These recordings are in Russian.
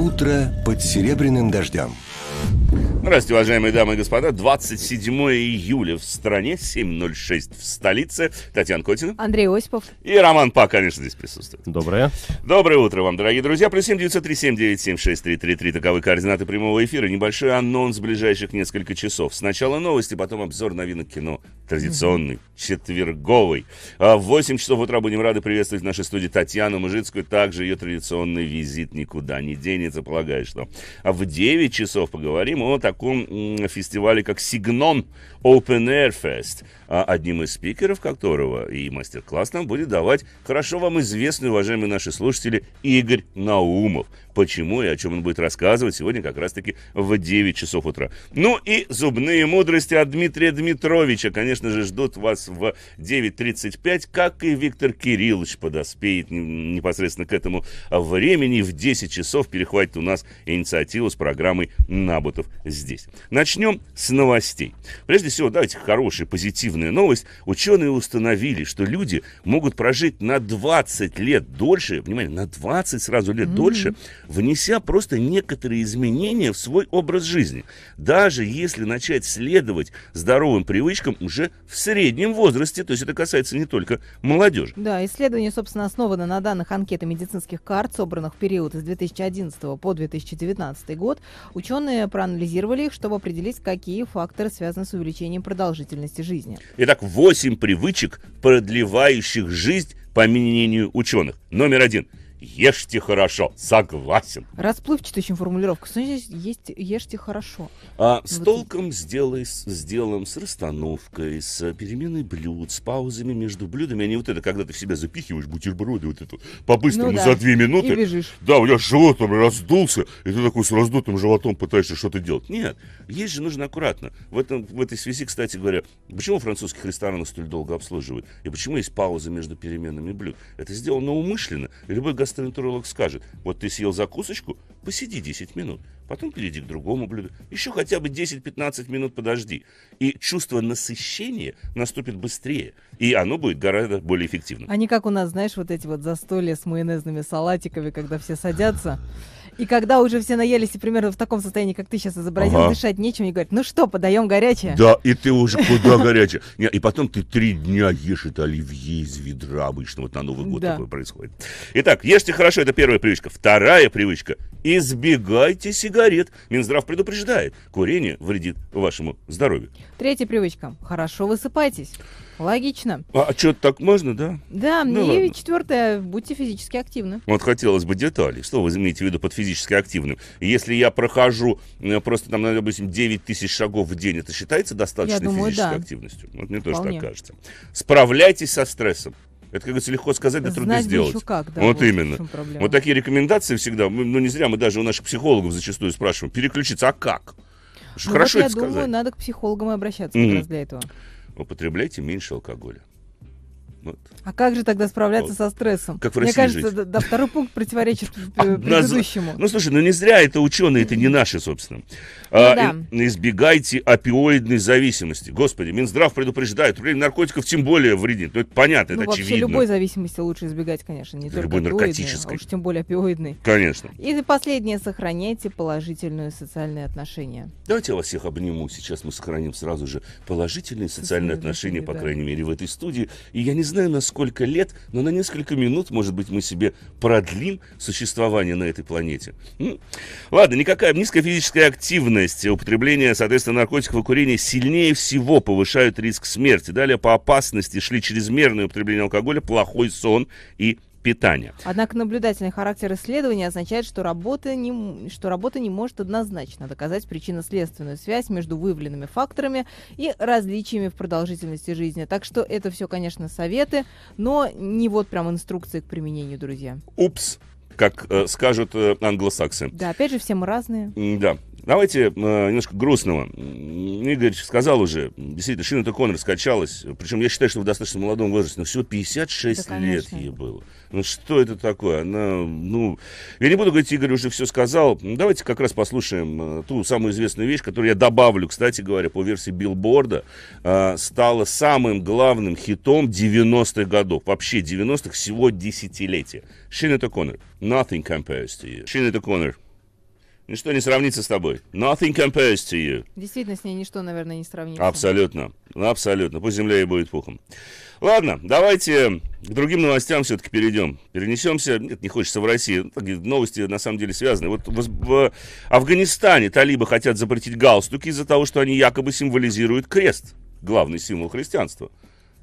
Утро под серебряным дождем. Здравствуйте, уважаемые дамы и господа. 27 июля в стране, 7.06 в столице. Татьяна Котина. Андрей Осипов. И Роман Па, конечно, здесь присутствует. Доброе. Доброе утро вам, дорогие друзья. Плюс 7 937 973 Таковы координаты прямого эфира. Небольшой анонс ближайших несколько часов. Сначала новости, потом обзор новинок кино. Традиционный, угу. четверговый. А в 8 часов утра будем рады приветствовать в нашей студии Татьяну Мужицкую. Также ее традиционный визит никуда не денется, полагаю, что. А в 9 часов поговорим поговорим о таком фестивале, как Сигнон Open Air Fest, а одним из спикеров которого и мастер-класс нам будет давать хорошо вам известный, уважаемые наши слушатели, Игорь Наумов почему и о чем он будет рассказывать сегодня как раз-таки в 9 часов утра. Ну и зубные мудрости от Дмитрия Дмитровича, конечно же, ждут вас в 9.35, как и Виктор Кириллович подоспеет непосредственно к этому времени. В 10 часов перехватит у нас инициативу с программой «Набутов здесь». Начнем с новостей. Прежде всего, давайте хорошая, позитивная новость. Ученые установили, что люди могут прожить на 20 лет дольше, внимание, на 20 сразу лет mm-hmm. дольше внеся просто некоторые изменения в свой образ жизни. Даже если начать следовать здоровым привычкам уже в среднем возрасте, то есть это касается не только молодежи. Да, исследование, собственно, основано на данных анкеты медицинских карт, собранных в период с 2011 по 2019 год. Ученые проанализировали их, чтобы определить, какие факторы связаны с увеличением продолжительности жизни. Итак, 8 привычек, продлевающих жизнь по мнению ученых. Номер один – ешьте хорошо. Согласен. Расплывчатая очень формулировка. Смотрите, есть, ешьте хорошо? А, с вот. толком сделай, с, с с расстановкой, с э, переменой блюд, с паузами между блюдами. Они а вот это, когда ты в себя запихиваешь бутерброды вот это по-быстрому ну, да. за две минуты. И Да, у тебя живот там раздулся, и ты такой с раздутым животом пытаешься что-то делать. Нет, есть же нужно аккуратно. В, этом, в этой связи, кстати говоря, почему французских ресторанов столь долго обслуживают? И почему есть паузы между переменами блюд? Это сделано умышленно. И любой гос гастроэнтеролог скажет, вот ты съел закусочку, посиди 10 минут, потом перейди к другому блюду, еще хотя бы 10-15 минут подожди. И чувство насыщения наступит быстрее, и оно будет гораздо более эффективным. А не как у нас, знаешь, вот эти вот застолья с майонезными салатиками, когда все садятся и когда уже все наелись и примерно в таком состоянии, как ты сейчас изобразил, ага. дышать нечем, и говорят, ну что, подаем горячее. Да, и ты уже куда горячее. И потом ты три дня ешь это оливье из ведра обычно. Вот на Новый год такое происходит. Итак, ешьте хорошо, это первая привычка. Вторая привычка. Избегайте сигарет. Минздрав предупреждает, курение вредит вашему здоровью. Третья привычка. Хорошо высыпайтесь. Логично. А, а что так можно, да? Да, ну, и ладно. четвертое, будьте физически активны. Вот хотелось бы деталей. Что вы имеете в виду под физически активным? Если я прохожу э, просто, там, ну, допустим, 9 тысяч шагов в день, это считается достаточно думаю, физической да. активностью? Вот мне Вполне. тоже так кажется. Справляйтесь со стрессом. Это, как говорится, легко сказать, да трудно сделать. Еще как, да, вот, вот именно. Вот такие рекомендации всегда. Мы, ну, не зря мы даже у наших психологов зачастую спрашиваем. Переключиться, а как? Ну, Хорошо вот я это думаю, сказать. надо к психологам и обращаться mm-hmm. как раз для этого употребляйте меньше алкоголя. Вот. А как же тогда справляться вот. со стрессом? Как в России Мне кажется, жить? Да, да, второй пункт противоречит предыдущему. Ну, слушай, ну не зря это ученые, это не наши, собственно. Ну, а, да. Избегайте опиоидной зависимости. Господи, Минздрав предупреждает, употребление наркотиков тем более вредит. Ну, это понятно, это очевидно. Ну, вообще очевидно. любой зависимости лучше избегать, конечно, не только любой а наркотической. А уж тем более опиоидной. Конечно. И последнее, сохраняйте положительные социальные отношения. Давайте я вас всех обниму. Сейчас мы сохраним сразу же положительные социальные, отношения, по крайней мере, в этой студии. И я не знаю на сколько лет, но на несколько минут, может быть, мы себе продлим существование на этой планете. Ладно, никакая низкая физическая активность, употребление, соответственно, наркотиков и курения сильнее всего повышают риск смерти. Далее по опасности шли чрезмерное употребление алкоголя, плохой сон и питания. Однако наблюдательный характер исследования означает, что работа не, что работа не может однозначно доказать причинно-следственную связь между выявленными факторами и различиями в продолжительности жизни. Так что это все, конечно, советы, но не вот прям инструкции к применению, друзья. Упс, как э, скажут э, англосаксы. Да, опять же, все мы разные. Да. Давайте э, немножко грустного. Игорь сказал уже, действительно, Шина Коннор скачалась. Причем я считаю, что в достаточно молодом возрасте. Но всего 56 да, лет ей было. Ну что это такое? Она, ну, я не буду говорить, Игорь уже все сказал. Ну, давайте как раз послушаем э, ту самую известную вещь, которую я добавлю, кстати говоря, по версии Билборда, э, стала самым главным хитом 90-х годов. Вообще 90-х всего десятилетия. Шина Коннор. Nothing compares to you. Шина Коннор. Ничто не сравнится с тобой. Nothing compares to you. Действительно, с ней ничто, наверное, не сравнится. Абсолютно. Абсолютно. Пусть земля и будет пухом. Ладно, давайте к другим новостям все-таки перейдем. Перенесемся. Нет, не хочется в России. Ну, новости на самом деле связаны. Вот в Афганистане талибы хотят запретить галстуки из-за того, что они якобы символизируют крест. Главный символ христианства.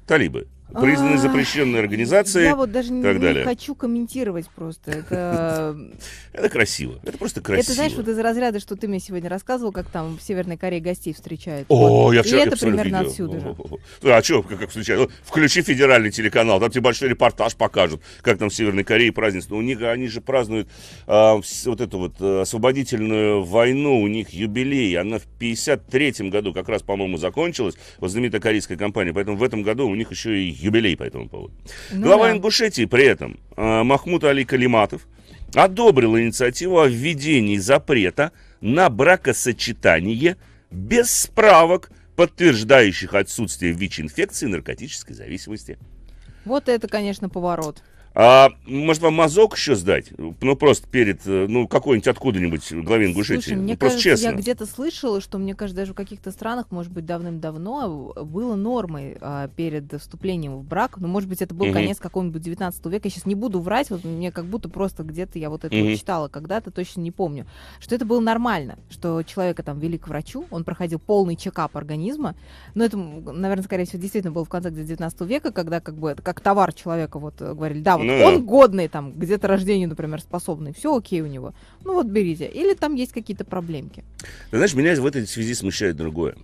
Талибы признаны а, запрещенной организацией. Я вот даже не, так далее. не хочу комментировать просто. Это... это красиво. Это просто красиво. Это знаешь, вот из разряда, что ты мне сегодня рассказывал, как там в Северной Корее гостей встречают. О, вот. я вчера И это примерно видео. отсюда же. А что, как, как встречают? Включи федеральный телеканал, там тебе большой репортаж покажут, как там в Северной Корее празднество. У них они же празднуют а, вот эту вот э, освободительную войну, у них юбилей. Она в 53-м году как раз, по-моему, закончилась. Вот знаменитая корейская компания. Поэтому в этом году у них еще и юбилей по этому поводу. Ну, Глава да. Ингушетии при этом э, Махмуд Али Калиматов одобрил инициативу о введении запрета на бракосочетание без справок, подтверждающих отсутствие ВИЧ-инфекции и наркотической зависимости. Вот это, конечно, поворот. А может вам мазок еще сдать? Ну просто перед, э, ну какой-нибудь откуда-нибудь главин Слушай, мне ну, просто кажется, честно. я где-то слышала, что мне кажется, даже в каких-то странах, может быть, давным-давно а, было нормой а, перед вступлением в брак. ну, может быть, это был угу. конец какого-нибудь 19 века. Я сейчас не буду врать, вот мне как будто просто где-то я вот это угу. читала когда-то, точно не помню. Что это было нормально, что человека там вели к врачу, он проходил полный чекап организма. Но это, наверное, скорее всего, действительно было в конце 19 века, когда как бы это как товар человека вот э, говорили, да, вот ну, он да. годный, там, где-то рождению, например, способный, все окей у него. Ну вот берите. Или там есть какие-то проблемки. Ты знаешь, меня в этой связи смущает другое.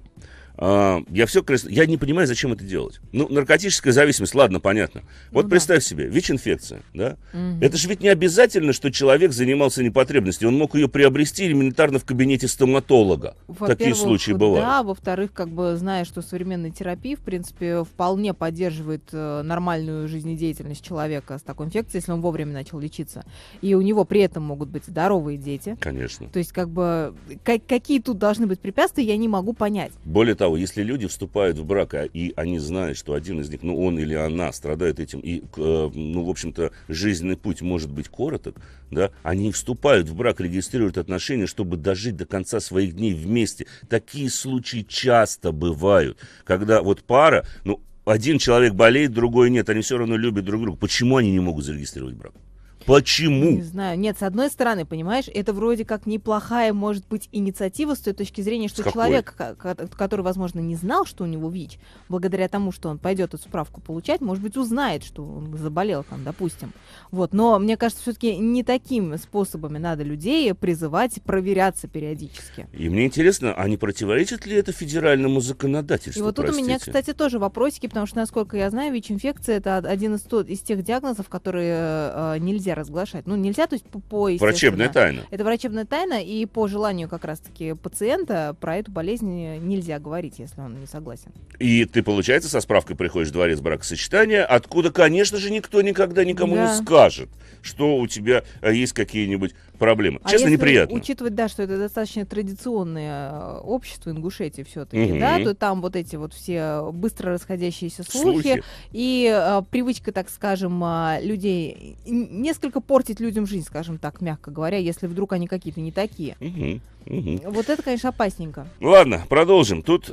А, я все крас... Я не понимаю, зачем это делать. Ну, наркотическая зависимость, ладно, понятно. Вот ну, представь да. себе, ВИЧ-инфекция, да? Угу. Это же ведь не обязательно, что человек занимался непотребностью. Он мог ее приобрести элементарно в кабинете стоматолога. Такие случаи бывают. Да, во-вторых, как бы зная, что современная терапия, в принципе, вполне поддерживает э, нормальную жизнедеятельность человека с такой инфекцией, если он вовремя начал лечиться. И у него при этом могут быть здоровые дети. Конечно. То есть, как бы, как, какие тут должны быть препятствия, я не могу понять. Более того, того, если люди вступают в брак, а, и они знают, что один из них, ну он или она, страдает этим, и, э, ну, в общем-то, жизненный путь может быть короток, да, они вступают в брак, регистрируют отношения, чтобы дожить до конца своих дней вместе. Такие случаи часто бывают, когда вот пара, ну, один человек болеет, другой нет, они все равно любят друг друга. Почему они не могут зарегистрировать брак? Почему? Не знаю. Нет, с одной стороны, понимаешь, это вроде как неплохая, может быть, инициатива с той точки зрения, что человек, который, возможно, не знал, что у него ВИЧ, благодаря тому, что он пойдет эту справку получать, может быть, узнает, что он заболел там, допустим. Вот. Но мне кажется, все-таки не такими способами надо людей призывать проверяться периодически. И мне интересно, а не противоречит ли это федеральному законодательству? И вот тут простите? у меня, кстати, тоже вопросики, потому что, насколько я знаю, ВИЧ-инфекция это один из, из тех диагнозов, которые э, э нельзя разглашать. Ну, нельзя, то есть по... Врачебная тайна. Это врачебная тайна, и по желанию как раз-таки пациента про эту болезнь нельзя говорить, если он не согласен. И ты, получается, со справкой приходишь в дворец бракосочетания, откуда, конечно же, никто никогда никому да. не скажет, что у тебя э, есть какие-нибудь проблемы. А Честно, неприятно. Учитывать, да, что это достаточно традиционное э, общество Ингушетии все-таки, угу. да, то там вот эти вот все быстро расходящиеся слухи, слухи. и э, привычка, так скажем, э, людей несколько только портить людям жизнь, скажем так, мягко говоря, если вдруг они какие-то не такие. Вот это, конечно, опасненько. Ну ладно, продолжим. Тут,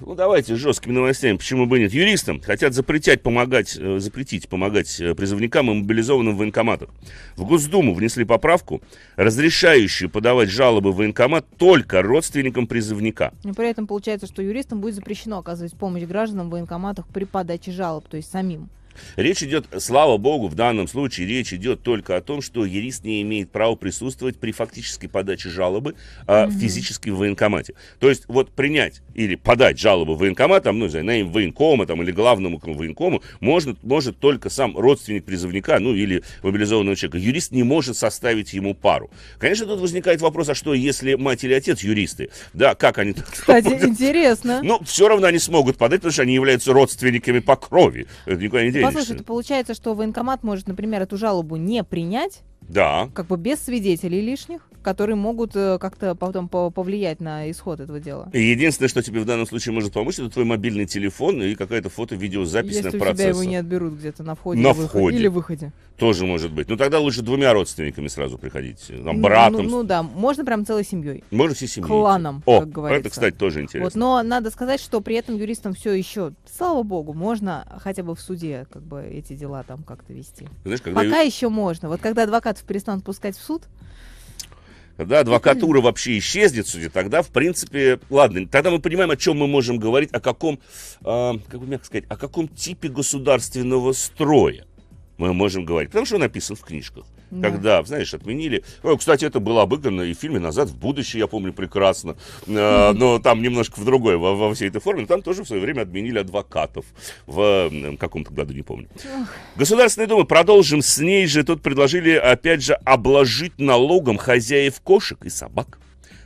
ну давайте жесткими новостями, почему бы нет. Юристам хотят э, запретить помогать, запретить э, помогать призывникам и мобилизованным в военкоматах. В Госдуму внесли поправку, разрешающую подавать жалобы в военкомат только родственникам призывника. Но при этом получается, что юристам будет запрещено оказывать помощь гражданам в военкоматах при подаче жалоб, то есть самим. Речь идет, слава богу, в данном случае речь идет только о том, что юрист не имеет права присутствовать при фактической подаче жалобы а, угу. физически в военкомате. То есть вот принять или подать жалобу военкоматам, ну, не знаю, на им военкома там, или главному военкому, может, может только сам родственник призывника, ну, или мобилизованного человека. Юрист не может составить ему пару. Конечно, тут возникает вопрос, а что, если мать или отец юристы? Да, как они... Кстати, интересно. Ну, все равно они смогут подать, потому что они являются родственниками по крови. Это никуда не Послушай, это получается, что военкомат может, например, эту жалобу не принять, да. Как бы без свидетелей лишних, которые могут э, как-то потом повлиять на исход этого дела. И единственное, что тебе в данном случае может помочь, это твой мобильный телефон и какая-то фото-видеозапись на процессе. Если у тебя его не отберут где-то на входе, на или, Выходе, или выходе. Тоже может быть. Но ну, тогда лучше двумя родственниками сразу приходить. Там, ну, братом. Ну, ну, да, можно прям целой семьей. Можно всей семьей. Кланом, О, как говорится. это, кстати, тоже интересно. Вот, но надо сказать, что при этом юристам все еще, слава богу, можно хотя бы в суде как бы эти дела там как-то вести. Знаешь, когда Пока ю... еще можно. Вот когда адвокатов перестанут пускать в суд, когда адвокатура вообще исчезнет в суде, тогда, в принципе, ладно, тогда мы понимаем, о чем мы можем говорить, о каком, э, как бы мягко сказать, о каком типе государственного строя мы можем говорить, потому что он написан в книжках. Да. Когда, знаешь, отменили. О, кстати, это было обыграно и в фильме Назад в будущее, я помню прекрасно. Э, но там немножко в другой, во, во всей этой форме. Там тоже в свое время отменили адвокатов в каком-то году, не помню. Государственная дума, продолжим с ней же. Тут предложили, опять же, обложить налогом хозяев кошек и собак.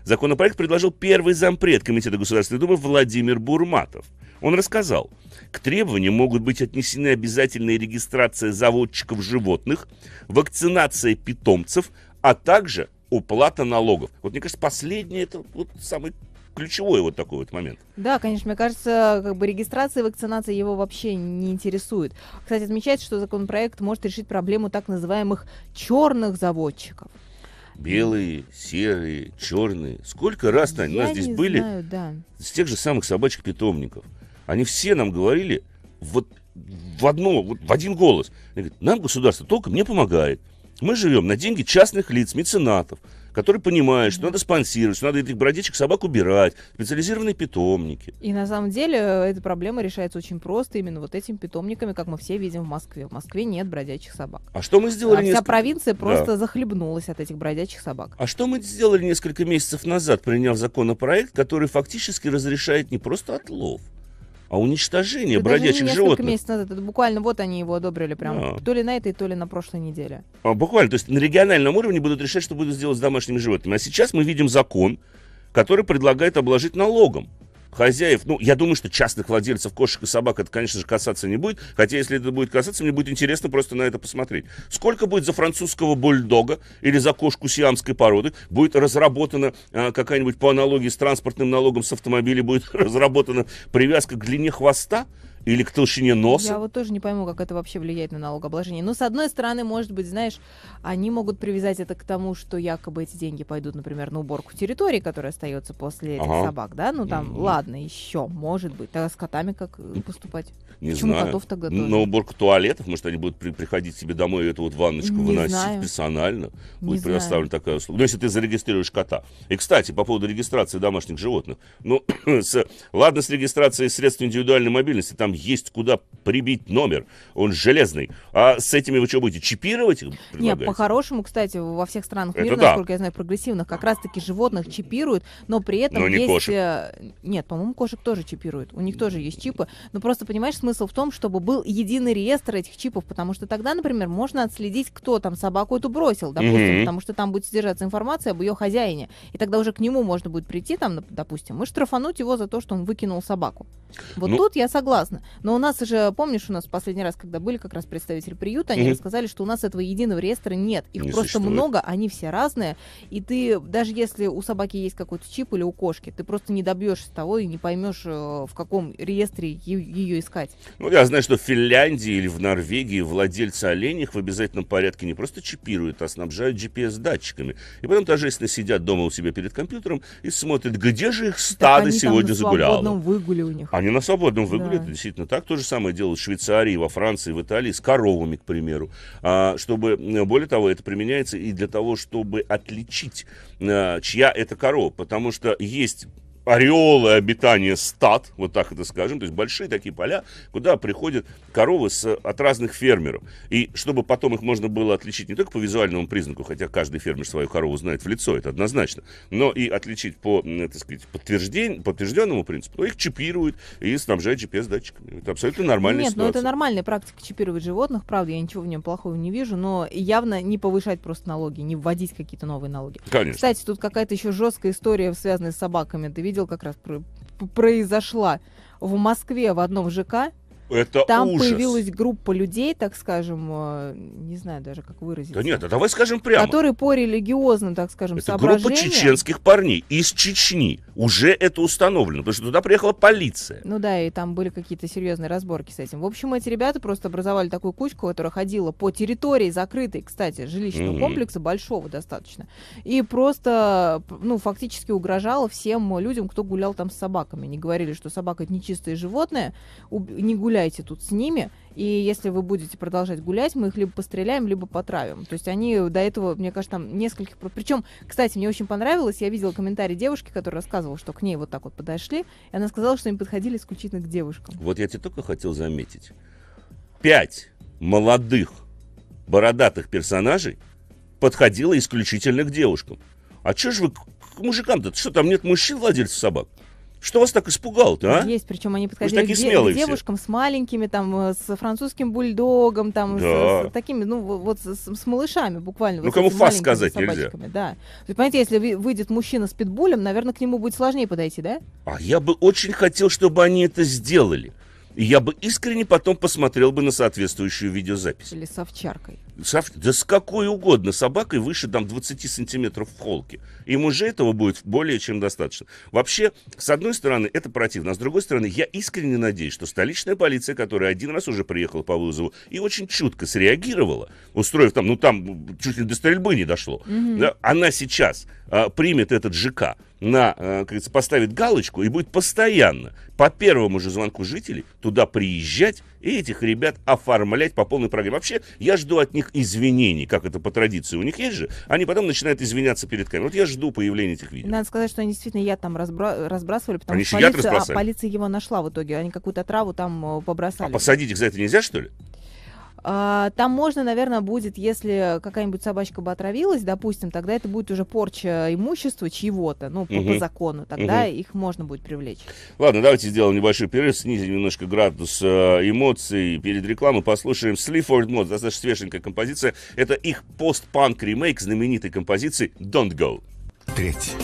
Законопроект предложил первый зампред Комитета Государственной Думы Владимир Бурматов. Он рассказал, к требованиям могут быть отнесены обязательная регистрация заводчиков животных, вакцинация питомцев, а также уплата налогов. Вот мне кажется, последнее это вот самый ключевой вот такой вот момент. Да, конечно, мне кажется, как бы регистрация и вакцинация его вообще не интересует. Кстати, отмечается, что законопроект может решить проблему так называемых черных заводчиков. Белые, серые, черные. Сколько раз, Тань, у нас здесь знаю, были да. с тех же самых собачьих питомников они все нам говорили вот в одно, вот в один голос. Они говорят, нам государство только не помогает. Мы живем на деньги частных лиц, меценатов, которые понимают, что надо спонсировать, что надо этих бродячих собак убирать, специализированные питомники. И на самом деле э, эта проблема решается очень просто, именно вот этими питомниками, как мы все видим в Москве. В Москве нет бродячих собак. А что мы сделали? А несколько... Вся провинция просто да. захлебнулась от этих бродячих собак. А что мы сделали несколько месяцев назад, приняв законопроект, который фактически разрешает не просто отлов, а уничтожение это бродячих животных. месяцев назад, буквально вот они его одобрили прям, да. то ли на этой, то ли на прошлой неделе. А, буквально, то есть на региональном уровне будут решать, что будут сделать с домашними животными. А сейчас мы видим закон, который предлагает обложить налогом хозяев, ну, я думаю, что частных владельцев кошек и собак это, конечно же, касаться не будет, хотя если это будет касаться, мне будет интересно просто на это посмотреть. Сколько будет за французского бульдога или за кошку сиамской породы, будет разработана э, какая-нибудь по аналогии с транспортным налогом с автомобиля, будет разработана привязка к длине хвоста, или к толщине носа? Я вот тоже не пойму, как это вообще влияет на налогообложение. Но, ну, с одной стороны, может быть, знаешь, они могут привязать это к тому, что якобы эти деньги пойдут, например, на уборку территории, которая остается после этих ага. собак, да? Ну, там, mm-hmm. ладно, еще, может быть. Тогда с котами как поступать? Не Почему знаю. котов-то готовят? На уборку туалетов, может, они будут при приходить себе домой и эту вот ванночку не выносить знаю. персонально. Не будет знаю. предоставлена такая услуга. Ну, если ты зарегистрируешь кота. И, кстати, по поводу регистрации домашних животных. Ну, с, ладно, с регистрацией средств индивидуальной мобильности, там есть куда прибить номер. Он железный. А с этими вы что будете, чипировать их? Нет, по-хорошему, кстати, во всех странах мира, Это да. я знаю, прогрессивных, как раз-таки животных чипируют, но при этом но не есть... Кошек. Э, нет, по-моему, кошек тоже чипируют. У них тоже есть чипы. Но просто, понимаешь, смысл в том, чтобы был единый реестр этих чипов, потому что тогда, например, можно отследить, кто там собаку эту бросил, допустим, mm-hmm. потому что там будет содержаться информация об ее хозяине. И тогда уже к нему можно будет прийти, там, допустим, и штрафануть его за то, что он выкинул собаку. Вот ну... тут я согласна. Но у нас же, помнишь, у нас в последний раз, когда были как раз представители приюта, они mm-hmm. рассказали, что у нас этого единого реестра нет. Их Не просто существует. много, они все разные. И ты, даже если у собаки есть какой-то чип или у кошки, ты просто не добьешься того и не поймешь, э, в каком реестре ее искать. Ну, я знаю, что в Финляндии или в Норвегии владельцы оленей в обязательном порядке не просто чипируют, а снабжают GPS-датчиками. И потом даже если сидят дома у себя перед компьютером и смотрят, где же их стадо сегодня загуляло. Они на свободном выгуле у них. Они на свободном выгуле, да. это действительно так. То же самое делают в Швейцарии, во Франции, в Италии с коровами, к примеру. А, чтобы, э, более того, это применяется и для того, чтобы отличить, а, чья это корова. Потому что есть ореолы обитания стад, вот так это скажем, то есть большие такие поля, куда приходят коровы с, от разных фермеров. И чтобы потом их можно было отличить не только по визуальному признаку, хотя каждый фермер свою корову знает в лицо, это однозначно, но и отличить по, так сказать, подтвержден, подтвержденному принципу, то их чипируют и снабжают GPS-датчиками. Это абсолютно нормальная Нет, ситуация. Нет, ну это нормальная практика чипировать животных, правда, я ничего в нем плохого не вижу, но явно не повышать просто налоги, не вводить какие-то новые налоги. Конечно. Кстати, тут какая-то еще жесткая история, связанная с собаками. Ты видишь видел, как раз произошла в Москве в одном ЖК. Это Там ужас. появилась группа людей, так скажем, э, не знаю даже, как выразиться. Да нет, а давай скажем прямо. Которые по религиозным, так скажем, Это группа чеченских парней из Чечни. Уже это установлено, потому что туда приехала полиция. Ну да, и там были какие-то серьезные разборки с этим. В общем, эти ребята просто образовали такую кучку, которая ходила по территории закрытой, кстати, жилищного mm-hmm. комплекса, большого достаточно. И просто, ну, фактически угрожала всем людям, кто гулял там с собаками. Не говорили, что собака это нечистое животное, не гуляли гуляйте тут с ними, и если вы будете продолжать гулять, мы их либо постреляем, либо потравим. То есть они до этого, мне кажется, там нескольких... Причем, кстати, мне очень понравилось, я видела комментарий девушки, которая рассказывала, что к ней вот так вот подошли, и она сказала, что им подходили исключительно к девушкам. Вот я тебе только хотел заметить. Пять молодых бородатых персонажей подходило исключительно к девушкам. А чё же вы к мужикам-то? Что, там нет мужчин-владельцев собак? Что вас так испугало-то, а? Есть, причем они подходили к, девушкам все. с маленькими, там, э, с французским бульдогом, там, да. с, с такими, ну, вот с, с малышами буквально. Ну, вот кому фас сказать нельзя. Да. Есть, понимаете, если выйдет мужчина с питбулем, наверное, к нему будет сложнее подойти, да? А я бы очень хотел, чтобы они это сделали. И я бы искренне потом посмотрел бы на соответствующую видеозапись. Или с овчаркой да с какой угодно собакой выше там 20 сантиметров в холке. Им уже этого будет более чем достаточно. Вообще, с одной стороны, это противно, а с другой стороны, я искренне надеюсь, что столичная полиция, которая один раз уже приехала по вызову и очень чутко среагировала, устроив там, ну там чуть ли до стрельбы не дошло, mm-hmm. да, она сейчас а, примет этот ЖК на, а, как говорится, поставит галочку и будет постоянно по первому же звонку жителей туда приезжать и этих ребят оформлять по полной программе. Вообще, я жду от них никаких извинений, как это по традиции у них есть же, они потом начинают извиняться перед камерой. Вот я жду появления этих видео. Надо сказать, что они действительно я там разбра... разбрасывали, потому что полиция, а, полиция его нашла в итоге. Они какую-то траву там э, а побросали. А посадить их за это нельзя, что ли? А, там можно, наверное, будет, если какая-нибудь собачка бы отравилась, допустим, тогда это будет уже порча имущества чьего-то, ну, угу. по, по закону, тогда угу. их можно будет привлечь. Ладно, давайте сделаем небольшой перерыв, снизим немножко градус э, эмоций перед рекламой, послушаем Sleaford Mod, достаточно свеженькая композиция. Это их постпанк ремейк знаменитой композиции Don't Go. Треть.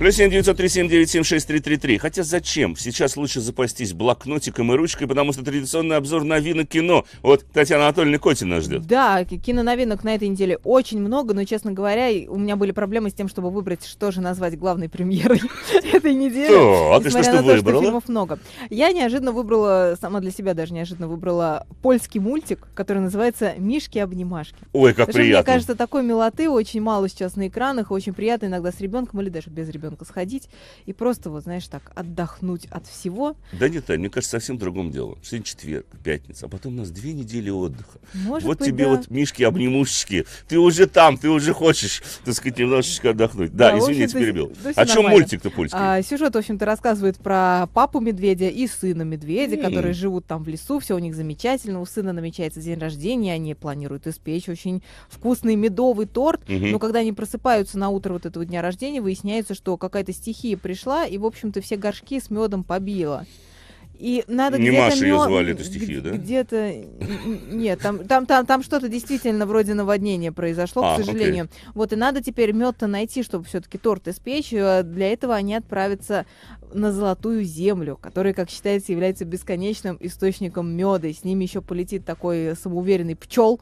Плюс 7 937 Хотя зачем? Сейчас лучше запастись блокнотиком и ручкой, потому что традиционный обзор новинок кино. Вот Татьяна Анатольевна Котина ждет. Да, киноновинок на этой неделе очень много, но, честно говоря, у меня были проблемы с тем, чтобы выбрать, что же назвать главной премьерой этой недели. О, а ты что, что на то, выбрала? фильмов много. Я неожиданно выбрала, сама для себя даже неожиданно выбрала польский мультик, который называется «Мишки-обнимашки». Ой, как приятно. Мне кажется, такой милоты очень мало сейчас на экранах, очень приятно иногда с ребенком или даже без ребенка ребенка сходить и просто, вот знаешь, так отдохнуть от всего. Да нет, Тань, мне кажется, совсем другом дело. Сегодня четверг, пятница, а потом у нас две недели отдыха. Может вот быть, тебе да. вот мишки обнимушечки. Ты уже там, ты уже хочешь, так сказать, немножечко отдохнуть. Да, да извини, я перебил. О чем мультик-то польский? А, сюжет, в общем-то, рассказывает про папу медведя и сына медведя, mm. которые живут там в лесу, все у них замечательно. У сына намечается день рождения, они планируют испечь очень вкусный медовый торт. mm Но когда они просыпаются на утро вот этого дня рождения, выясняется, что какая-то стихия пришла, и, в общем-то, все горшки с медом побила. И надо не где-то Маша мё... ее звали, эту стихию, да? Где-то... Нет, там, там, там, там что-то действительно вроде наводнения произошло, а, к сожалению. Окей. Вот, и надо теперь мед-то найти, чтобы все-таки торт испечь. А для этого они отправятся на Золотую Землю, которая, как считается, является бесконечным источником меда. И с ними еще полетит такой самоуверенный пчел,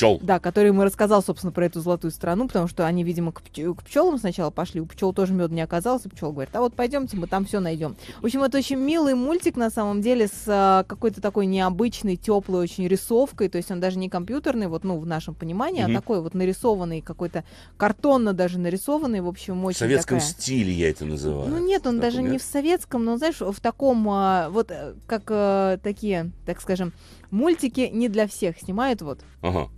пчел. Да, который мы рассказал, собственно, про эту золотую страну, потому что они, видимо, к, пч- к пчелам сначала пошли, у пчел тоже мед не оказался, пчел говорит, а вот пойдемте, мы там все найдем. В общем, это очень милый мультик, на самом деле, с э, какой-то такой необычной, теплой очень рисовкой, то есть он даже не компьютерный, вот, ну, в нашем понимании, угу. а такой вот нарисованный, какой-то картонно даже нарисованный, в общем, очень В советском такая... стиле я это называю. Ну, нет, он даже не в советском, но, знаешь, в таком, э, вот, э, как такие, так скажем, мультики не для всех снимают вот. Ага.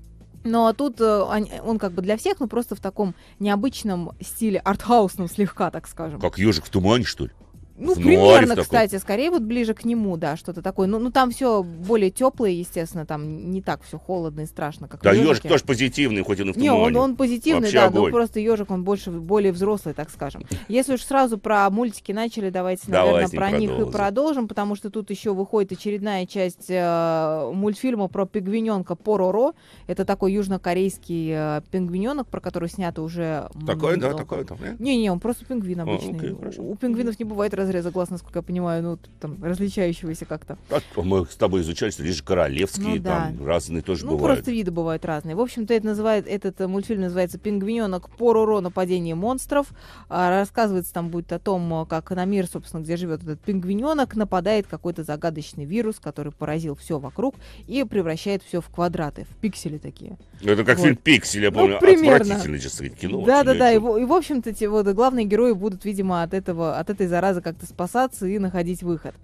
Но тут э, он, он как бы для всех, но просто в таком необычном стиле, артхаусном слегка, так скажем. Как ежик в тумане, что ли? Ну, примерно, кстати, такой. скорее вот ближе к нему, да, что-то такое. Ну, ну там все более теплое, естественно, там не так все холодно и страшно, как Да, ежик тоже позитивный, хоть и на Не, он, он позитивный, Вообще да, огонь. но просто ежик, он больше, более взрослый, так скажем. Если уж сразу про мультики начали, давайте, наверное, Давай про них продолжим. и продолжим, потому что тут еще выходит очередная часть э, мультфильма про пингвиненка Пороро. Это такой южнокорейский э, пингвиненок, про который снято уже... Такой, да, такой там, Не-не, он просто пингвин а, обычный. А, окей, У пингвинов не бывает разреза глаз, насколько я понимаю, ну, там, различающегося как-то. Так а мы с тобой изучали, что лишь королевские, ну, да. разные тоже ну, бывают. Ну, просто виды бывают разные. В общем-то, это называет, этот э, мультфильм называется «Пингвиненок Пороро. Нападение монстров». А, рассказывается там будет о том, э, как на мир, собственно, где живет этот пингвиненок, нападает какой-то загадочный вирус, который поразил все вокруг и превращает все в квадраты, в пиксели такие. Это как вот. фильм «Пиксель», я ну, помню, ну, примерно. отвратительное, честно говоря, кино. Да-да-да, да, и, и, в общем-то, те, вот, главные герои будут, видимо, от этого, от этой заразы как как-то спасаться и находить выход.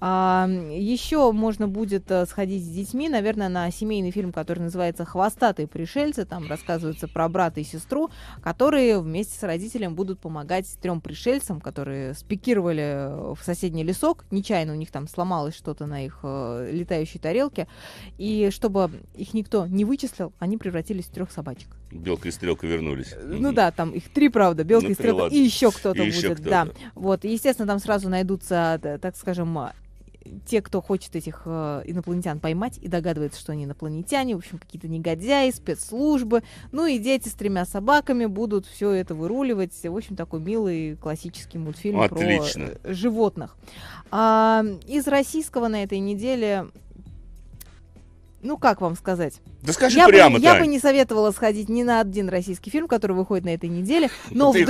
А, еще можно будет э, сходить с детьми, наверное, на семейный фильм, который называется «Хвостатые пришельцы». Там рассказывается про брата и сестру, которые вместе с родителем будут помогать трем пришельцам, которые спикировали э, в соседний лесок. Нечаянно у них там сломалось что-то на их э, летающей тарелке. И чтобы их никто не вычислил, они превратились в трех собачек. Белка и стрелка вернулись. Ну да, там их три, правда, белка ну, и стрелка, и еще кто-то и будет. Еще кто-то. Да. Вот, естественно, там сразу найдутся, так скажем, а, те, кто хочет этих э, инопланетян поймать и догадывается, что они инопланетяне, в общем, какие-то негодяи, спецслужбы. Ну и дети с тремя собаками будут все это выруливать. В общем, такой милый классический мультфильм Отлично. про животных. А, из российского на этой неделе ну как вам сказать? Да скажи я прямо, бы, Я бы не советовала сходить ни на один российский фильм, который выходит на этой неделе. Но вдруг,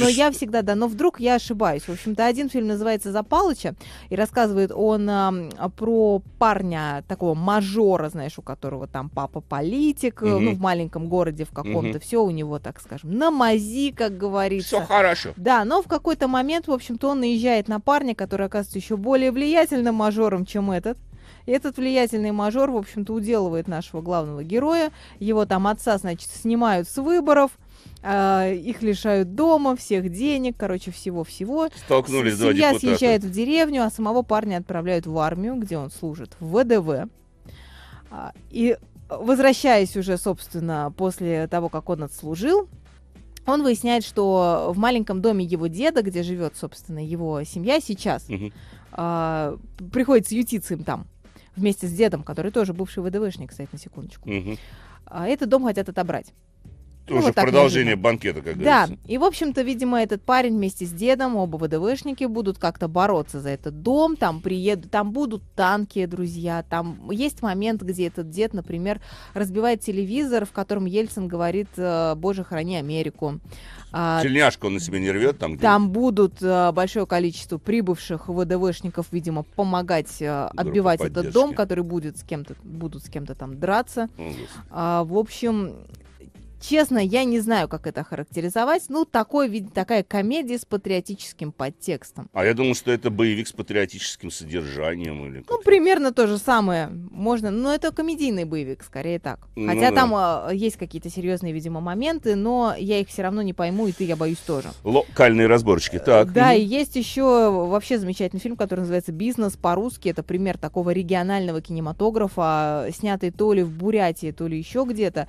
но я всегда, да, но вдруг я ошибаюсь. В общем-то, один фильм называется «Запалыча», и рассказывает он а, про парня, такого мажора, знаешь, у которого там папа политик, угу. ну, в маленьком городе в каком-то, угу. все у него, так скажем, на мази, как говорится. Все хорошо. Да, но в какой-то момент, в общем-то, он наезжает на парня, который оказывается еще более влиятельным мажором, чем этот. И этот влиятельный мажор, в общем-то, уделывает нашего главного героя. Его там отца, значит, снимают с выборов, э, их лишают дома, всех денег, короче, всего-всего. Столкнулись Семья два депутата. съезжает в деревню, а самого парня отправляют в армию, где он служит, в ВДВ. А, и возвращаясь уже, собственно, после того, как он отслужил, он выясняет, что в маленьком доме его деда, где живет, собственно, его семья сейчас, угу. э, приходится ютиться им там вместе с дедом, который тоже бывший ВДВшник, кстати, на секундочку. Угу. Этот дом хотят отобрать. Ну, Тоже ну, вот продолжение банкета, как да. говорится. Да, и, в общем-то, видимо, этот парень вместе с дедом, оба ВДВшники, будут как-то бороться за этот дом, там приедут, там будут танки, друзья, там есть момент, где этот дед, например, разбивает телевизор, в котором Ельцин говорит э, «Боже, храни Америку». А, Тельняшку он на себе не рвет там? Где? Там будут э, большое количество прибывших ВДВшников, видимо, помогать э, отбивать этот дом, который будет с кем-то, будут с кем-то там драться. Ну, О, а, в общем, Честно, я не знаю, как это характеризовать. Ну, такой вид, такая комедия с патриотическим подтекстом. А я думал, что это боевик с патриотическим содержанием или Ну, примерно то же самое. Можно, но это комедийный боевик, скорее так. Ну Хотя ну, там да. есть какие-то серьезные, видимо, моменты, но я их все равно не пойму, и ты, я боюсь, тоже. Локальные разборочки, э, так. Да, угу. и есть еще вообще замечательный фильм, который называется «Бизнес» по-русски. Это пример такого регионального кинематографа, снятый то ли в Бурятии, то ли еще где-то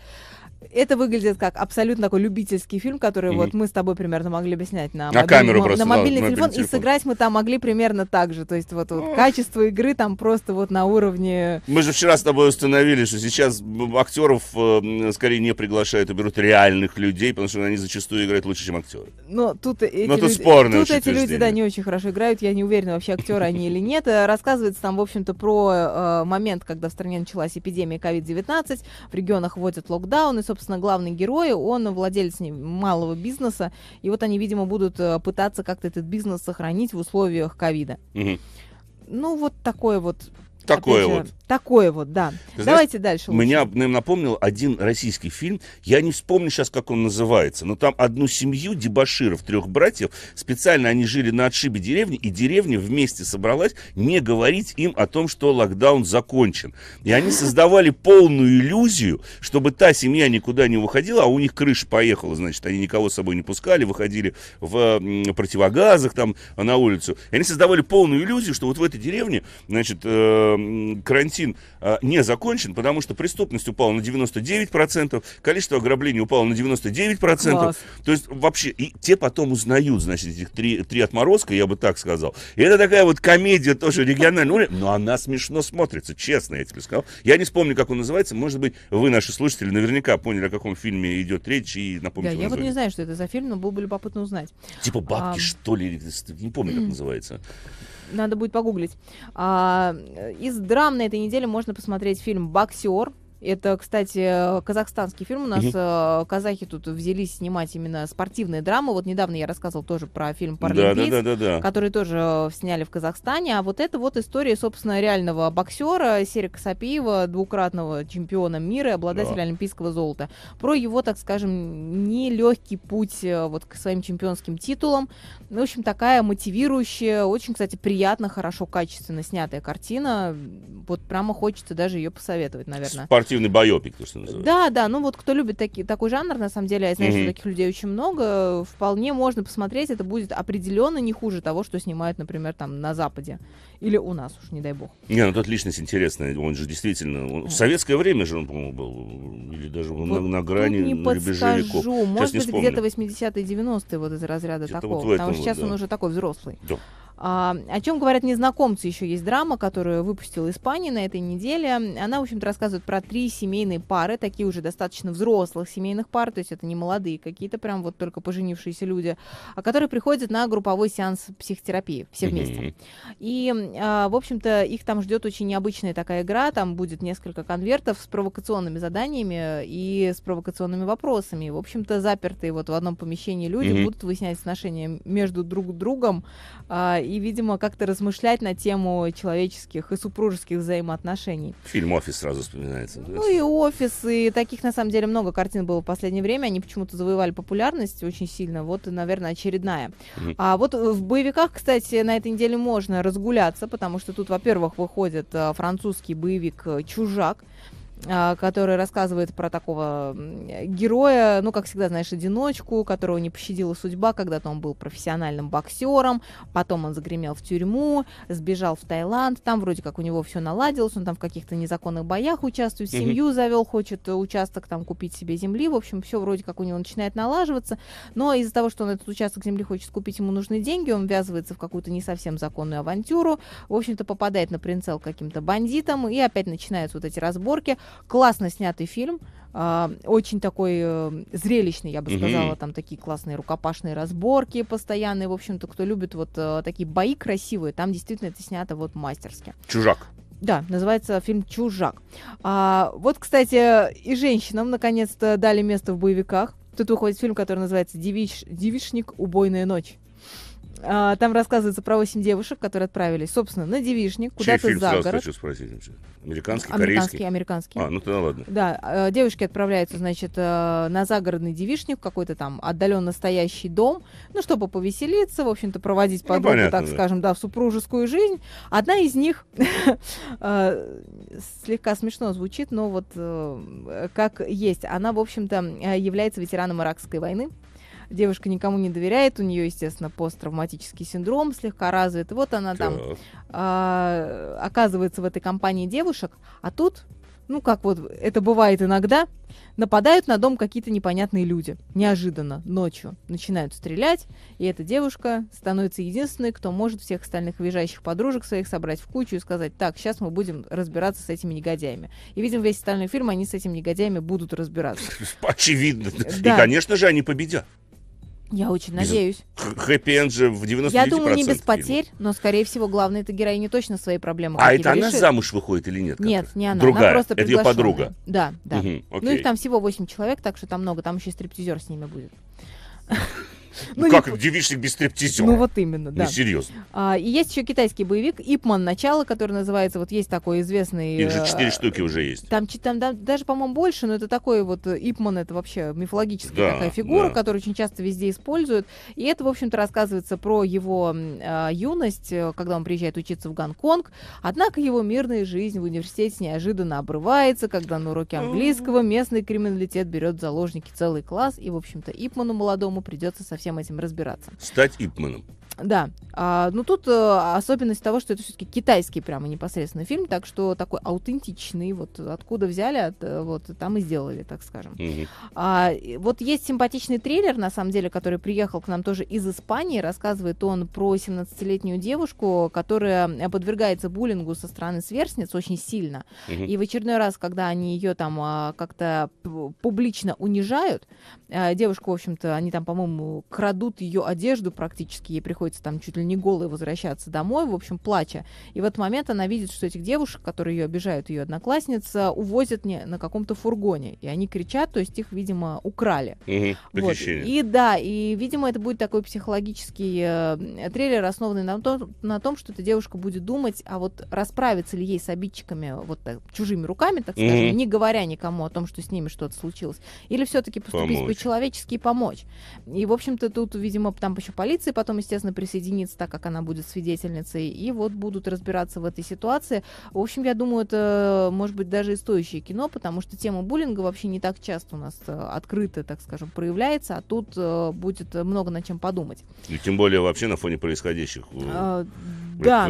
это выглядит как абсолютно такой любительский фильм, который mm-hmm. вот мы с тобой примерно могли бы снять на, на мобиль... камеру просто, на мобильный, да, телефон, мобильный телефон и сыграть мы там могли примерно так же, то есть вот, вот качество игры там просто вот на уровне. Мы же вчера с тобой установили, что сейчас актеров э, скорее не приглашают, а берут реальных людей, потому что они зачастую играют лучше, чем актеры. Но ну, тут эти, Но тут люди... тут эти люди да не очень хорошо играют, я не уверена вообще актеры они или нет. Э, рассказывается там в общем-то про э, момент, когда в стране началась эпидемия COVID-19, в регионах вводят локдаун и собственно, главный герой, он владелец малого бизнеса, и вот они, видимо, будут э, пытаться как-то этот бизнес сохранить в условиях ковида. Угу. Ну, вот такое вот Такое же, вот. Такое вот, да. Знаешь, Давайте дальше. Лучше. Меня напомнил один российский фильм. Я не вспомню сейчас, как он называется, но там одну семью дебаширов, трех братьев, специально они жили на отшибе деревни, и деревня вместе собралась не говорить им о том, что локдаун закончен. И они создавали полную иллюзию, чтобы та семья никуда не выходила, а у них крыша поехала, значит, они никого с собой не пускали, выходили в противогазах там на улицу. И они создавали полную иллюзию, что вот в этой деревне, значит, э, карантин а, не закончен, потому что преступность упала на 99%, количество ограблений упало на 99%. Класс. То есть вообще, и те потом узнают, значит, этих три, три отморозка, я бы так сказал. И это такая вот комедия тоже региональная, ну, но она смешно смотрится, честно, я тебе сказал. Я не вспомню, как он называется, может быть, вы, наши слушатели, наверняка поняли, о каком фильме идет речь и напомните. Да, я вот не знаю, что это за фильм, но было бы любопытно узнать. Типа бабки, а... что ли, не помню, как называется. Надо будет погуглить. А, из драм на этой неделе можно посмотреть фильм «Боксер». Это, кстати, э, казахстанский фильм. У нас угу. казахи тут взялись снимать именно спортивные драмы. Вот недавно я рассказывал тоже про фильм «Паралимпийц», да, да, да, да, да. который тоже э, сняли в Казахстане. А вот это вот история, собственно, реального боксера Серика Сапиева, двукратного чемпиона мира и обладателя да. олимпийского золота. Про его, так скажем, нелегкий путь вот к своим чемпионским титулам. в общем, такая мотивирующая, очень, кстати, приятно, хорошо, качественно снятая картина. Вот прямо хочется даже ее посоветовать, наверное. Спорт спортивный байопик, то, что называется. Да, да, ну вот кто любит таки, такой жанр, на самом деле, я знаю, mm-hmm. что таких людей очень много, э, вполне можно посмотреть, это будет определенно не хуже того, что снимают, например, там на Западе. Или у нас уж, не дай бог. Не, ну тут личность интересная, он же действительно, он, в советское время же он, по-моему, был, или даже вот на, на грани, не на рубеже веков. Может Сейчас быть, где-то 80-е, 90-е вот из разряда где такого, вот потому что вот, сейчас да. он уже такой взрослый. Да. А, о чем говорят незнакомцы, еще есть драма, которую выпустил Испания на этой неделе. Она, в общем-то, рассказывает про три семейные пары, такие уже достаточно взрослых семейных пар, то есть это не молодые какие-то, прям вот только поженившиеся люди, а которые приходят на групповой сеанс психотерапии все вместе. И, а, в общем-то, их там ждет очень необычная такая игра, там будет несколько конвертов с провокационными заданиями и с провокационными вопросами. в общем-то, запертые вот в одном помещении люди будут выяснять отношения между друг другом а, и, видимо, как-то размышлять на тему человеческих и супружеских взаимоотношений. Фильм «Офис» сразу вспоминается. Ну и «Офис», и таких, на самом деле, много картин было в последнее время. Они почему-то завоевали популярность очень сильно. Вот, наверное, очередная. Mm-hmm. А вот в боевиках, кстати, на этой неделе можно разгуляться, потому что тут, во-первых, выходит а, французский боевик э, «Чужак», а, который рассказывает про такого героя, ну, как всегда, знаешь, одиночку, которого не пощадила судьба, когда-то он был профессиональным боксером, потом он загремел в тюрьму, сбежал в Таиланд, там вроде как у него все наладилось, он там в каких-то незаконных боях участвует, семью завел, хочет участок там купить себе земли, в общем, все вроде как у него начинает налаживаться, но из-за того, что он этот участок земли хочет купить, ему нужны деньги, он ввязывается в какую-то не совсем законную авантюру, в общем-то, попадает на принцел каким-то бандитам, и опять начинаются вот эти разборки, Классно снятый фильм. А, очень такой э, зрелищный, я бы сказала, там такие классные рукопашные разборки постоянные. В общем-то, кто любит вот э, такие бои красивые, там действительно это снято вот мастерски. Чужак. Да, называется фильм «Чужак». А, вот, кстати, и женщинам наконец-то дали место в боевиках. Тут выходит фильм, который называется «Девиш... «Девишник. Убойная ночь». А, там рассказывается про 8 девушек, которые отправились, собственно, на девишник, куда-то фильм за сразу город. хочу спросить? Американский, американский, корейский? американский. А, ну тогда ладно. Да, а, девушки отправляются, значит, э, на загородный девишник, какой-то там отдаленно стоящий дом, ну, чтобы повеселиться, в общем-то, проводить подругу, ну, понятно, так да. скажем, да, в супружескую жизнь. Одна из них э, слегка смешно звучит, но вот э, как есть. Она, в общем-то, является ветераном Иракской войны. Девушка никому не доверяет, у нее, естественно, посттравматический синдром слегка развит. вот она так. там э, оказывается в этой компании девушек, а тут ну как вот это бывает иногда, нападают на дом какие-то непонятные люди. Неожиданно, ночью начинают стрелять, и эта девушка становится единственной, кто может всех остальных въезжающих подружек своих собрать в кучу и сказать, так, сейчас мы будем разбираться с этими негодяями. И, видим, весь остальной фильм они с этими негодяями будут разбираться. Очевидно. Да. И, конечно же, они победят. Я очень надеюсь. Хэппи-энд же в 99%. Я думаю, не без потерь, но, скорее всего, главная эта героиня точно свои проблемы А это решит. она замуж выходит или нет? Нет, не она. Другая. Она просто это ее подруга. Да, да. Угу, ну их там всего 8 человек, так что там много. Там еще и стриптизер с ними будет. Ну, ну, как это, девичник без стриптизера? Ну, вот именно, да. Ну, серьезно. А, и есть еще китайский боевик «Ипман. Начало», который называется, вот есть такой известный... Их же э, четыре штуки уже есть. Там, там да, даже, по-моему, больше, но это такой вот... Э, Ипман — это вообще мифологическая да, такая фигура, да. которую очень часто везде используют. И это, в общем-то, рассказывается про его э, юность, э, когда он приезжает учиться в Гонконг. Однако его мирная жизнь в университете неожиданно обрывается, когда на уроке английского местный криминалитет берет в заложники целый класс, и, в общем-то, Ипману молодому придется совсем всем этим разбираться. Стать Ипманом. Да, а, ну тут а, особенность того, что это все-таки китайский прямо непосредственно фильм, так что такой аутентичный, вот откуда взяли, от, э, вот там и сделали, так скажем. Mm-hmm. А, вот есть симпатичный трейлер, на самом деле, который приехал к нам тоже из Испании, рассказывает он про 17-летнюю девушку, которая подвергается буллингу со стороны сверстниц очень сильно, mm-hmm. и в очередной раз, когда они ее там а, как-то публично унижают, а, девушку, в общем-то, они там, по-моему, крадут ее одежду практически, ей приходится приходится там чуть ли не голые возвращаться домой, в общем, плача. И в этот момент она видит, что этих девушек, которые ее обижают, ее одноклассница, увозят не на каком-то фургоне. И они кричат, то есть их, видимо, украли. Угу, вот. И да, и, видимо, это будет такой психологический э, триллер, основанный на том, на том, что эта девушка будет думать, а вот расправиться ли ей с обидчиками вот так, чужими руками, так скажем, угу. не говоря никому о том, что с ними что-то случилось, или все-таки поступить по-человечески и помочь. И, в общем-то, тут, видимо, там еще полиции потом, естественно, присоединиться, так как она будет свидетельницей. И вот будут разбираться в этой ситуации. В общем, я думаю, это может быть даже и стоящее кино, потому что тема буллинга вообще не так часто у нас э, открыто, так скажем, проявляется, а тут э, будет много на чем подумать. И тем более вообще на фоне происходящих. Э, а, это... да.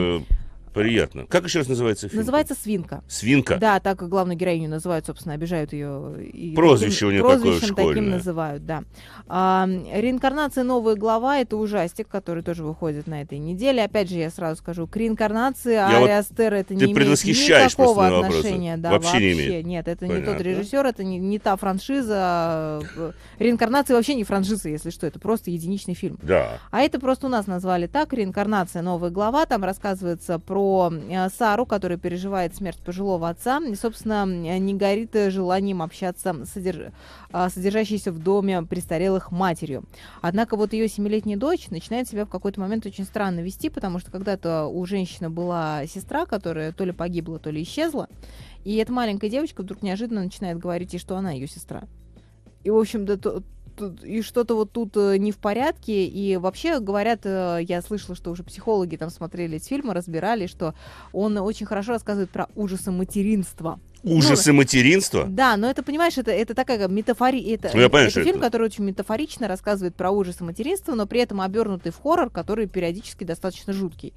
Приятно. Как еще раз называется фильм? Называется «Свинка». «Свинка»? Да, так главную героиню называют, собственно, обижают ее. Прозвище таким, у нее такое школьное. таким называют, да. А, «Реинкарнация. Новая глава» — это ужастик, который тоже выходит на этой неделе. Опять же, я сразу скажу, к реинкарнации я Ариастер вот это не имеет никакого отношения. Вопросы. Да, вообще, вообще не имеет. Нет, это Понятно. не тот режиссер, это не, не та франшиза. Э, Реинкарнация вообще не франшиза, если что, это просто единичный фильм. Да. А это просто у нас назвали так, «Реинкарнация. Новая глава». Там рассказывается про про э, Сару, которая переживает смерть пожилого отца, и, собственно, э, не горит э, желанием общаться с содерж... содержащейся в доме престарелых матерью. Однако вот ее семилетняя дочь начинает себя в какой-то момент очень странно вести, потому что когда-то у женщины была сестра, которая то ли погибла, то ли исчезла, и эта маленькая девочка вдруг неожиданно начинает говорить, и что она ее сестра. И, в общем-то, и что-то вот тут э, не в порядке. И вообще говорят, э, я слышала, что уже психологи там смотрели эти фильмы, разбирали, что он очень хорошо рассказывает про ужасы материнства. Ужасы ну, материнства? Да, но это, понимаешь, это, это такая метафори... Это, ну, я понимаю, это фильм, это. который очень метафорично рассказывает про ужасы материнства, но при этом обернутый в хоррор, который периодически достаточно жуткий.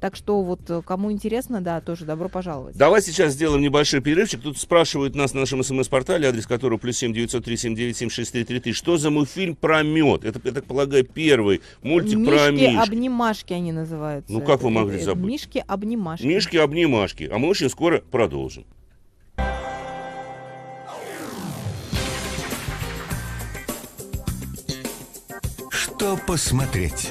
Так что вот э, кому интересно, да, тоже добро пожаловать. Давай сейчас сделаем небольшой перерывчик. Тут спрашивают нас на нашем смс-портале, адрес которого плюс семь девятьсот три семь девять семь шесть три три. Что за мультфильм про мед? Это, я так полагаю, первый мультик мишки про мишки. обнимашки они называются. Ну как вы могли забыть? Мишки обнимашки. Мишки обнимашки. А мы очень скоро продолжим. Что посмотреть?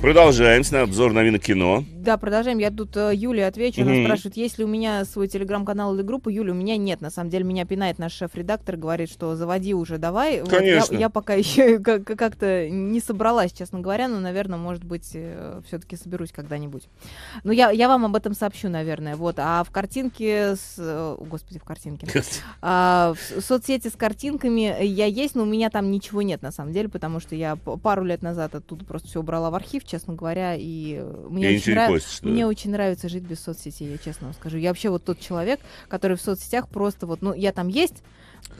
Продолжаем с обзор новинок кино. Да, продолжаем. Я тут э, Юлия отвечу. Mm-hmm. Она спрашивает, есть ли у меня свой телеграм-канал или группу. Юля, у меня нет. На самом деле меня пинает наш шеф-редактор, говорит, что заводи уже, давай. Конечно. Вот я, я пока еще как-то не собралась, честно говоря, но, наверное, может быть, э, все-таки соберусь когда-нибудь. Ну, я, я вам об этом сообщу, наверное. Вот. А в картинке с... О, господи, в картинке. А, в соцсети с картинками я есть, но у меня там ничего нет, на самом деле, потому что я пару лет назад оттуда просто все убрала в архив, честно говоря, и мне очень нравится Кость, да. Мне очень нравится жить без соцсетей, я честно вам скажу. Я вообще вот тот человек, который в соцсетях просто вот, ну, я там есть,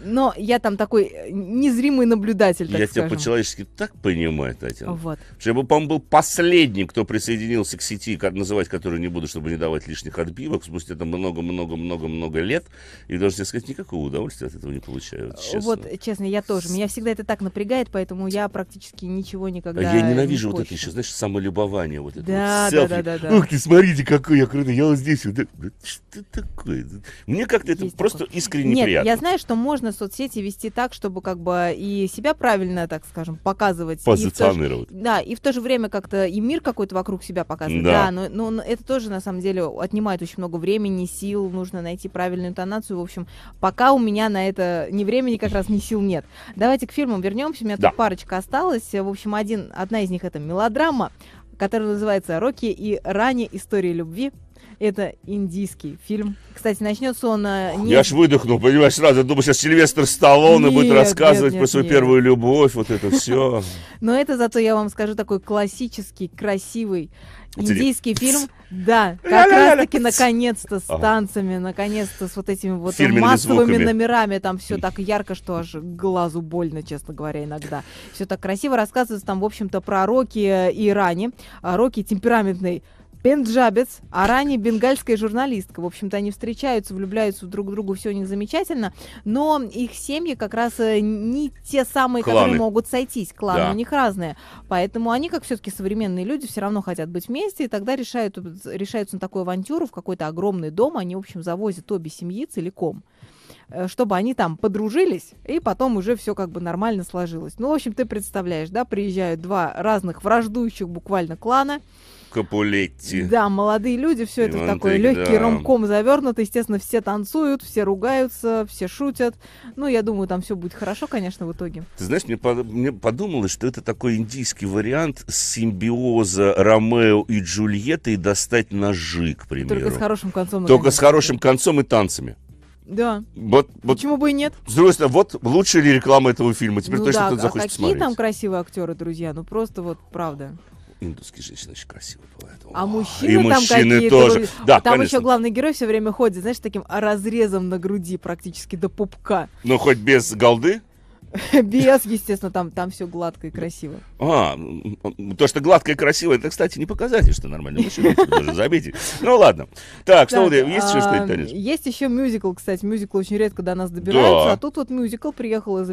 но я там такой э, незримый наблюдатель, так Я скажем. тебя по-человечески так понимаю, Татьяна. Вот. Что по-моему, был последним, кто присоединился к сети, как называть которую не буду, чтобы не давать лишних отбивок, спустя там много-много-много-много лет, и даже тебе сказать, никакого удовольствия от этого не получаю. Вот честно. вот, честно, я тоже. Меня всегда это так напрягает, поэтому я практически ничего никогда а Я ненавижу не вот это еще, знаешь, самолюбование. Вот это да, вот да, да, да, да. Ух ты, смотрите, какой я крутой, я вот здесь. Вот. Что такое? Мне как-то это Есть просто такое. искренне Нет, приятно. я знаю, что можно можно соцсети вести так, чтобы как бы и себя правильно, так скажем, показывать. Позиционировать. И же, да, и в то же время как-то и мир какой-то вокруг себя показывать. Да, да но, но это тоже на самом деле отнимает очень много времени, сил, нужно найти правильную интонацию. В общем, пока у меня на это ни времени, как раз ни сил нет. Давайте к фильмам вернемся. У меня да. тут парочка осталась. В общем, один, одна из них это мелодрама, которая называется «Рокки и ранее история любви». Это индийский фильм. Кстати, начнется он... Э, не... Я аж выдохнул, понимаешь, сразу думаю, сейчас Сильвестр Сталлоне будет рассказывать нет, нет, про свою нет. первую любовь, вот это все. Но это зато, я вам скажу, такой классический, красивый а Индийский фильм, да, как раз таки наконец-то с танцами, наконец-то с вот этими вот Фирменными массовыми номерами, там все так ярко, что аж глазу больно, честно говоря, иногда. Все так красиво рассказывается там, в общем-то, про Рокки и Рани. А Рокки темпераментный пенджабец, а ранее бенгальская журналистка. В общем-то, они встречаются, влюбляются друг в друга, все у них замечательно, но их семьи как раз э, не те самые, Кланы. которые могут сойтись. Кланы да. у них разные. Поэтому они, как все-таки современные люди, все равно хотят быть вместе, и тогда решают, решаются на такую авантюру в какой-то огромный дом. Они, в общем, завозят обе семьи целиком э, чтобы они там подружились, и потом уже все как бы нормально сложилось. Ну, в общем, ты представляешь, да, приезжают два разных враждующих буквально клана, Капулетти. Да, молодые люди, все это в такой легкий да. ромком завернут. Естественно, все танцуют, все ругаются, все шутят. Ну, я думаю, там все будет хорошо, конечно, в итоге. Ты знаешь, мне, мне подумалось, что это такой индийский вариант симбиоза Ромео и Джульетты и достать ножи, к примеру. Только с хорошим концом. Только с хорошим концом и танцами. Да. Вот, вот, Почему бы и нет? С другой стороны, вот лучшая ли реклама этого фильма? Теперь ну точно да, кто-то а захочет а какие посмотреть. там красивые актеры, друзья? Ну просто вот правда индусские женщины очень красивые бывают. А мужчины и там мужчины какие-то тоже. Да, а там конечно. еще главный герой все время ходит, знаешь, таким разрезом на груди практически до пупка. Ну, хоть без голды? Без, естественно, там, там все гладко и красиво. А, то, что гладко и красиво, это, кстати, не показатель, что нормально. мужчина, заметить. Ну, ладно. Так, что вот, есть еще что-нибудь, Есть еще мюзикл, кстати. Мюзикл очень редко до нас добираются. А тут вот мюзикл приехал из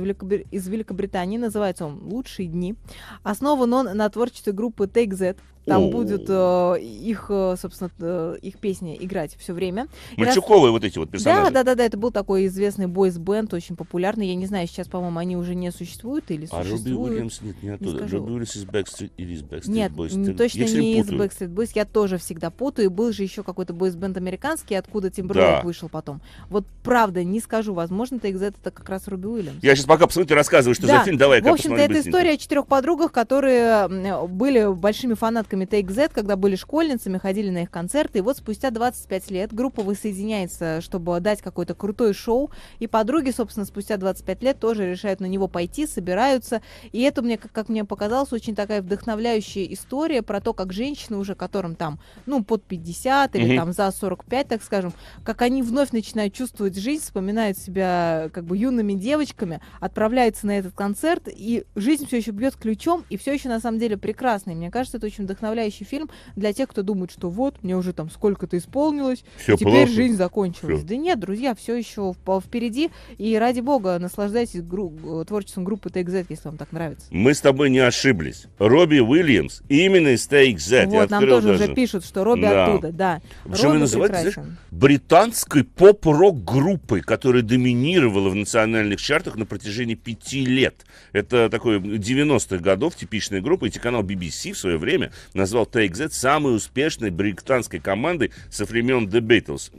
Великобритании. Называется он «Лучшие дни». Основан он на творчестве группы Take That. Там О. будет э, их, э, собственно, э, их песни играть все время. Мальчуковые раз... вот эти вот персонажи. Да, да, да, да, это был такой известный бойс-бенд, очень популярный. Я не знаю, сейчас, по-моему, они уже не существуют или а существуют. А Руби Уильямс нет, не оттуда. Не скажу. Уильямс из Backstreet или из Backstreet нет, Boys. Нет, точно я не из Backstreet Boys. Я тоже всегда путаю. был же еще какой-то бойс-бенд американский, откуда Тимберлейк да. вышел потом. Вот правда, не скажу, возможно, это из это как раз Робби Уильямс. Я сейчас пока посмотрю, рассказываю, что да. за фильм, давай В общем-то, это история о четырех подругах, которые были большими фанатками девушками Take Z, когда были школьницами, ходили на их концерты. И вот спустя 25 лет группа воссоединяется, чтобы дать какое-то крутое шоу. И подруги, собственно, спустя 25 лет тоже решают на него пойти, собираются. И это, мне, как, как мне показалось, очень такая вдохновляющая история про то, как женщины уже, которым там, ну, под 50 или mm-hmm. там за 45, так скажем, как они вновь начинают чувствовать жизнь, вспоминают себя как бы юными девочками, отправляются на этот концерт, и жизнь все еще бьет ключом, и все еще на самом деле прекрасно. И мне кажется, это очень вдохновляюще вдохновляющий фильм для тех, кто думает, что вот, мне уже там сколько-то исполнилось, все теперь плохо. жизнь закончилась. Все. Да нет, друзья, все еще впереди. И ради бога, наслаждайтесь гру- э, творчеством группы Take Z, если вам так нравится. Мы с тобой не ошиблись. Робби Уильямс именно из Take Z. Вот, нам тоже даже. уже пишут, что Робби да. оттуда, да. Почему вы называете знаешь, британской поп-рок группой, которая доминировала в национальных чартах на протяжении пяти лет. Это такой 90-х годов типичная группа, и канал BBC в свое время назвал Take That самой успешной британской командой со времен The Beatles.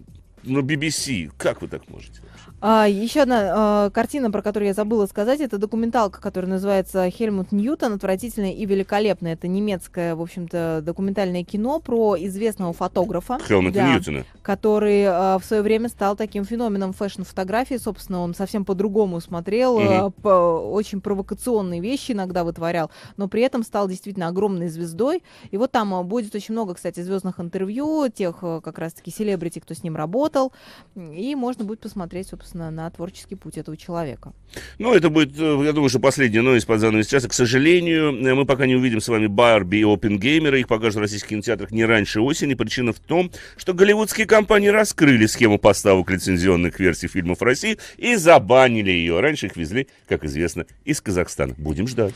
Но ну, BBC, как вы так можете? А, еще одна а, картина, про которую я забыла сказать, это документалка, которая называется «Хельмут Ньютон. Отвратительное и великолепное». Это немецкое, в общем-то, документальное кино про известного фотографа. Хельмута да, Ньютона. Который а, в свое время стал таким феноменом фэшн-фотографии. Собственно, он совсем по-другому смотрел, угу. по, очень провокационные вещи иногда вытворял, но при этом стал действительно огромной звездой. И вот там будет очень много, кстати, звездных интервью, тех как раз-таки селебрити, кто с ним работал. И можно будет посмотреть, собственно, собственно, на творческий путь этого человека. Ну, это будет, э, я думаю, что последняя новость под занавес часа. К сожалению, э, мы пока не увидим с вами Барби и Опенгеймера. Их покажут в российских кинотеатрах не раньше осени. Причина в том, что голливудские компании раскрыли схему поставок лицензионных версий фильмов в России и забанили ее. Раньше их везли, как известно, из Казахстана. Будем ждать.